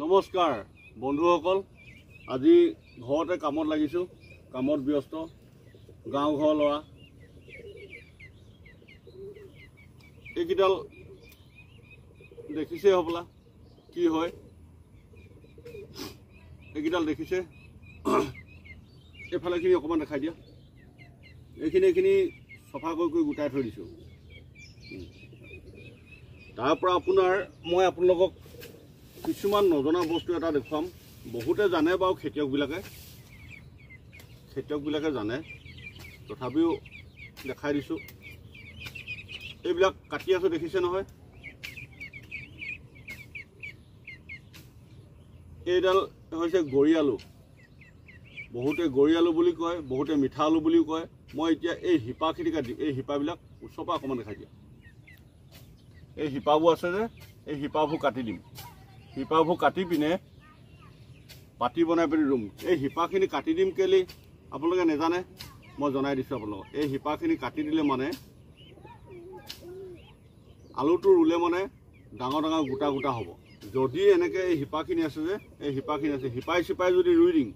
নমস্কাৰ বন্ধুসকল আজি ঘৰতে কামত লাগিছোঁ কামত ব্যস্ত গাঁও গাঁওঘৰ ল'ৰা এইকেইডাল দেখিছে হ'বলা কি হয় এইকেইডাল দেখিছে এইফালেখিনি অকণমান দেখাই দিয়া এইখিনি এইখিনি চফা কৰি কৰি গোটাই থৈ দিছোঁ তাৰপৰা আপোনাৰ মই আপোনালোকক কিছুমান নজনা বস্তু এটা দেখুৱাম বহুতে জানে বাৰু খেতিয়কবিলাকে খেতিয়কবিলাকে জানে তথাপিও দেখাই দিছোঁ এইবিলাক কাটি আছোঁ দেখিছে নহয় এইডাল হৈছে গৰি আলু বহুতে গৰি আলু বুলি কয় বহুতে মিঠা আলু বুলিও কয় মই এতিয়া এই শিপাখিনি কাটি এই শিপাবিলাক ওচৰৰ পৰা অকণমান দেখাই দিয়া এই শিপাবোৰ আছে যে এই শিপাবোৰ কাটি দিম শিপাবোৰ কাটি পিনে পাতি বনাই পিনি ৰুম এই শিপাখিনি কাটি দিম কেলি আপোনালোকে নেজানে মই জনাই দিছোঁ আপোনালোকক এই শিপাখিনি কাটি দিলে মানে আলুটো ৰুলে মানে ডাঙৰ ডাঙৰ গোটা গোটা হ'ব যদি এনেকৈ এই শিপাখিনি আছে যে এই শিপাখিনি আছে শিপাই চিপাই যদি ৰুই দিম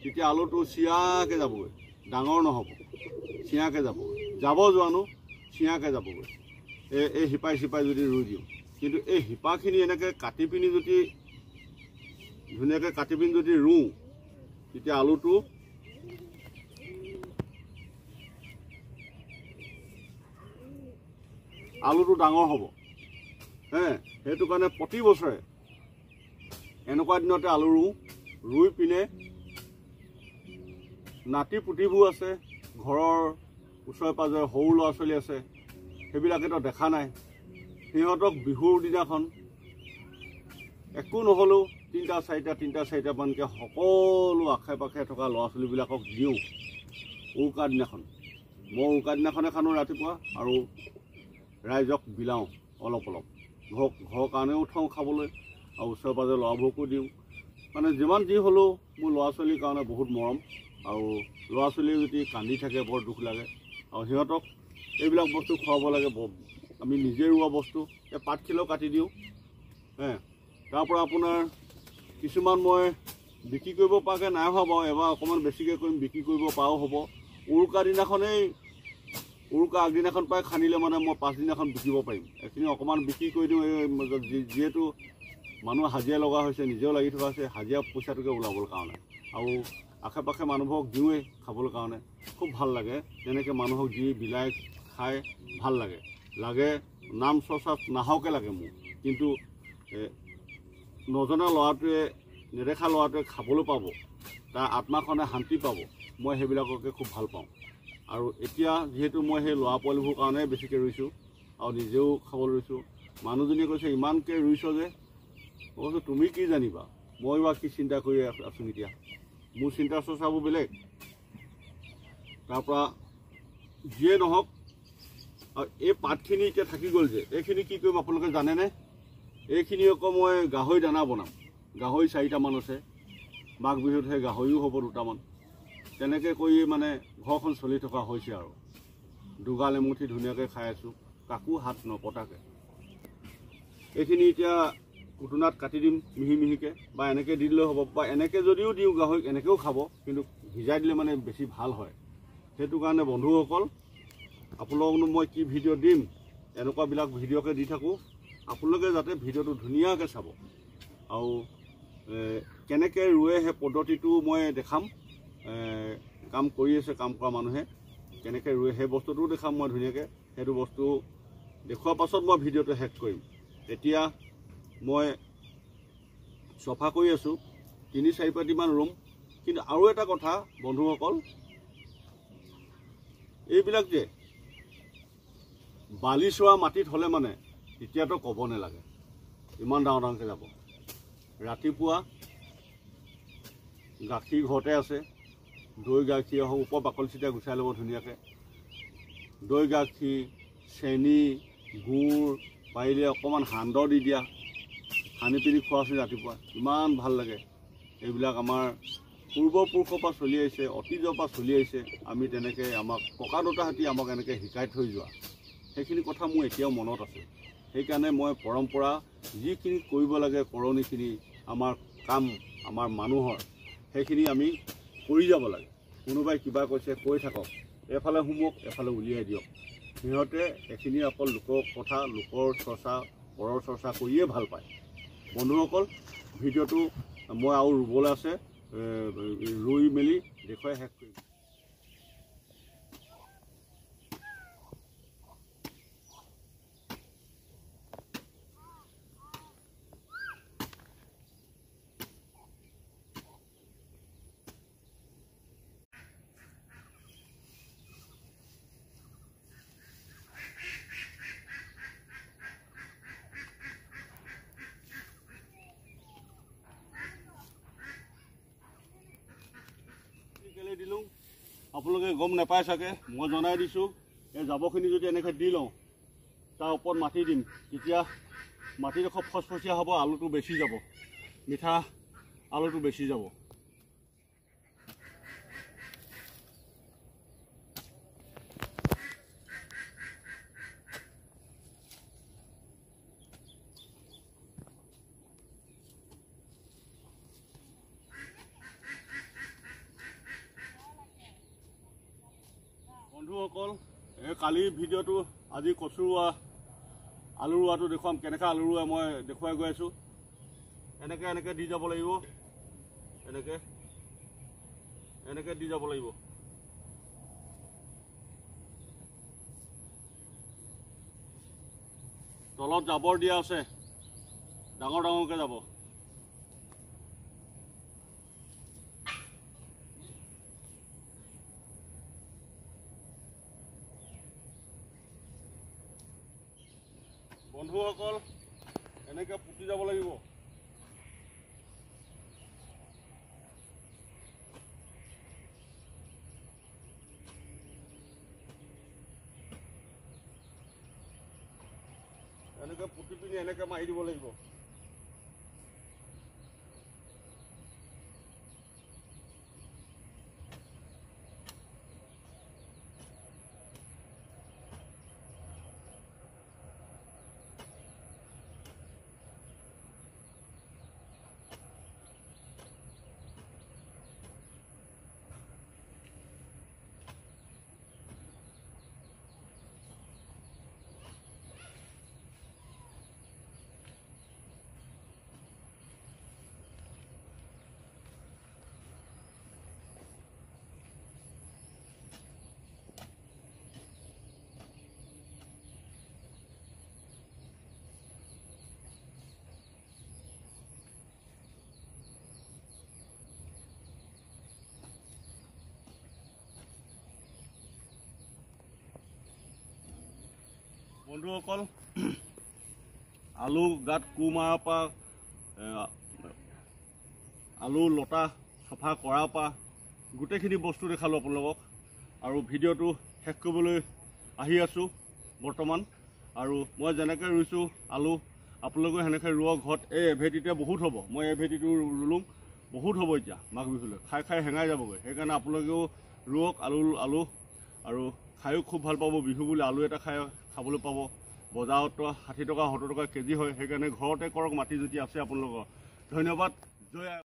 তেতিয়া আলুটো চিঞাকৈ যাবগৈ ডাঙৰ নহ'ব চিঞাকৈ যাবগৈ যাব যোৱানো চিঞাকৈ যাবগৈ এই এই শিপাই চিপাই যদি ৰুই দিওঁ কিন্তু এই শিপাখিনি এনেকৈ কাটি পিনি যদি ধুনীয়াকৈ কাটি পিনি যদি ৰুওঁ তেতিয়া আলুটো আলুটো ডাঙৰ হ'ব হে সেইটো কাৰণে প্ৰতি বছৰে এনেকুৱা দিনতে আলু ৰুওঁ ৰুই পিনে নাতি পুতিবোৰ আছে ঘৰৰ ওচৰে পাঁজৰে সৰু ল'ৰা ছোৱালী আছে সেইবিলাকেতো দেখা নাই সিহঁতক বিহুৰ দিনাখন একো নহ'লেও তিনিটা চাৰিটা তিনিটা চাৰিটামানকৈ সকলো আশে পাশে থকা ল'ৰা ছোৱালীবিলাকক দিওঁ উৰুকাৰ দিনাখন মই উৰুকাৰ দিনাখনে খানো ৰাতিপুৱা আৰু ৰাইজক বিলাওঁ অলপ অলপ ঘৰ ঘৰৰ কাৰণেও থওঁ খাবলৈ আৰু ওচৰে পাঁজৰে ল'ৰাবোৰকো দিওঁ মানে যিমান যি হ'লেও মোৰ ল'ৰা ছোৱালীৰ কাৰণে বহুত মৰম আৰু ল'ৰা ছোৱালীয়ে যদি কান্দি থাকে বৰ দুখ লাগে আৰু সিহঁতক এইবিলাক বস্তু খুৱাব লাগে বৰ আমি নিজে ৰোৱা বস্তু এই পাতখিলাও কাটি দিওঁ হে তাৰপৰা আপোনাৰ কিছুমান মই বিক্ৰী কৰিব পৰাকৈ নাই ভবা এবাৰ অকণমান বেছিকৈ কৰিম বিক্ৰী কৰিব পৰাও হ'ব উৰুকা দিনাখনেই উৰুকা আগদিনাখন পাই খান্দিলে মানে মই পাছদিনাখন বিকিব পাৰিম এইখিনি অকণমান বিক্ৰী কৰি দিওঁ এই যিহেতু মানুহ হাজিৰা লগা হৈছে নিজেও লাগি থকা হৈছে হাজিৰা পইচাটোকে ওলাবৰ কাৰণে আৰু আশে পাশে মানুহক দিওঁৱেই খাবৰ কাৰণে খুব ভাল লাগে তেনেকৈ মানুহক দি বিলাই খাই ভাল লাগে লাগে নাম চৰ্চা নাহকে লাগে মোক কিন্তু নজনা ল'ৰাটোৱে নেদেখা ল'ৰাটোৱে খাবলৈ পাব তাৰ আত্মাখনে শান্তি পাব মই সেইবিলাককে খুব ভাল পাওঁ আৰু এতিয়া যিহেতু মই সেই ল'ৰা পোৱালিবোৰ কাৰণে বেছিকৈ ৰুইছোঁ আৰু নিজেও খাবলৈ ৰুইছোঁ মানুহজনীয়ে কৈছে ইমানকৈ ৰুইছ যে মই কৈছোঁ তুমি কি জানিবা মই বা কি চিন্তা কৰি আছোঁ এতিয়া মোৰ চিন্তা চৰ্চাবোৰ বেলেগ তাৰপৰা যিয়ে নহওক আৰু এই পাতখিনি এতিয়া থাকি গ'ল যে এইখিনি কি কৰিম আপোনালোকে জানেনে এইখিনি আকৌ মই গাহৰি দানা বনাম গাহৰি চাৰিটামান আছে মাঘ বিহুত সেই গাহৰিও হ'ব দুটামান তেনেকৈ কৰি মানে ঘৰখন চলি থকা হৈছে আৰু দুগাল এমুঠি ধুনীয়াকৈ খাই আছোঁ কাকো হাত নপতাকৈ এইখিনি এতিয়া কুটুনাত কাটি দিম মিহি মিহিকৈ বা এনেকৈ দি দিলেও হ'ব বা এনেকৈ যদিও দিওঁ গাহৰিক এনেকৈও খাব কিন্তু সিজাই দিলে মানে বেছি ভাল হয় সেইটো কাৰণে বন্ধুসকল আপোনালোকনো মই কি ভিডিঅ' দিম এনেকুৱাবিলাক ভিডিঅ'কে দি থাকোঁ আপোনালোকে যাতে ভিডিঅ'টো ধুনীয়াকৈ চাব আৰু কেনেকৈ ৰুৱে সেই পদ্ধতিটো মই দেখাম কাম কৰি আছে কাম কৰা মানুহে কেনেকৈ ৰুৱে সেই বস্তুটোও দেখাম মই ধুনীয়াকৈ সেইটো বস্তু দেখুৱাৰ পাছত মই ভিডিঅ'টো শেষ কৰিম এতিয়া মই চফা কৰি আছোঁ তিনি চাৰি চাৰিপাটিমান ৰুম কিন্তু আৰু এটা কথা বন্ধুসকল এইবিলাক যে বালি চোৱা মাটিত হ'লে মানে তেতিয়াতো ক'ব নালাগে ইমান ডাঙৰ ডাঙৰকৈ যাব ৰাতিপুৱা গাখীৰ ঘৰতে আছে দৈ গাখীৰ হওক ওপৰ বাকলি চিটিয়া গুচাই ল'ব ধুনীয়াকৈ দৈ গাখীৰ চেনী গুড় পাৰিলে অকণমান সান্দহ দি দিয়া সানি পিনি খোৱাচোন ৰাতিপুৱা ইমান ভাল লাগে এইবিলাক আমাৰ পূৰ্বপুৰুষৰ পৰা চলি আহিছে অতীজৰ পৰা চলি আহিছে আমি তেনেকৈ আমাক ককা দেউতাহঁতে আমাক এনেকৈ শিকাই থৈ যোৱা সেইখিনি কথা মোৰ এতিয়াও মনত আছে সেইকাৰণে মই পৰম্পৰা যিখিনি কৰিব লাগে কৰণিখিনি আমাৰ কাম আমাৰ মানুহৰ সেইখিনি আমি কৰি যাব লাগে কোনোবাই কিবা কৈছে কৈ থাকক এফালে সোমক এফালে উলিয়াই দিয়ক সিহঁতে এইখিনি অকল লোকৰ কথা লোকৰ চৰ্চা পৰৰ চৰ্চা কৰিয়ে ভাল পায় বন্ধুসকল ভিডিঅ'টো মই আৰু ৰুবলৈ আছে ৰুই মেলি দেখুৱাই শেষ কৰিম আপোনালোকে গম নাপায় চাগে মই জনাই দিছোঁ এই জাবৰখিনি যদি এনেকৈ দি লওঁ তাৰ ওপৰত মাটি দিম তেতিয়া মাটিডোখৰ ফচফচীয়া হ'ব আলুটো বেছি যাব মিঠা আলুটো বেছি যাব বন্ধুসকল এই কালিৰ ভিডিঅ'টো আজি কচু ৰোৱা আলু ৰোৱাটো দেখুৱাম কেনেকৈ আলু ৰোৱা মই দেখুৱাই গৈ আছোঁ এনেকৈ এনেকৈ দি যাব লাগিব এনেকৈ এনেকৈ দি যাব লাগিব তলত জাবৰ দিয়া আছে ডাঙৰ ডাঙৰকৈ যাব বন্ধুসকল এনেকৈ পুতি যাব লাগিব এনেকৈ পুতি পিনি এনেকৈ মাৰি দিব লাগিব বন্ধু অকল আলু গাত কু মাৰ পৰা আলু লতা চফা কৰাৰ পৰা গোটেইখিনি বস্তু দেখালোঁ আপোনালোকক আৰু ভিডিঅ'টো শেষ কৰিবলৈ আহি আছোঁ বৰ্তমান আৰু মই যেনেকৈ ৰুইছোঁ আলু আপোনালোকেও সেনেকৈ ৰুৱক ঘৰত এই এভেটিতে বহুত হ'ব মই এভেটিটো ৰুলোঁ বহুত হ'ব এতিয়া মাঘ বিহুলৈ খাই খাই হেঙাই যাবগৈ সেইকাৰণে আপোনালোকেও ৰুৱক আলু আলু আৰু খায়ো খুব ভাল পাব বিহু বুলি আলু এটা খাই খাবলৈ পাব বজাৰত ষাঠি টকা সত্তৰ টকা কেজি হয় সেইকাৰণে ঘৰতে কৰক মাটি যদি আছে আপোনালোকৰ ধন্যবাদ জয়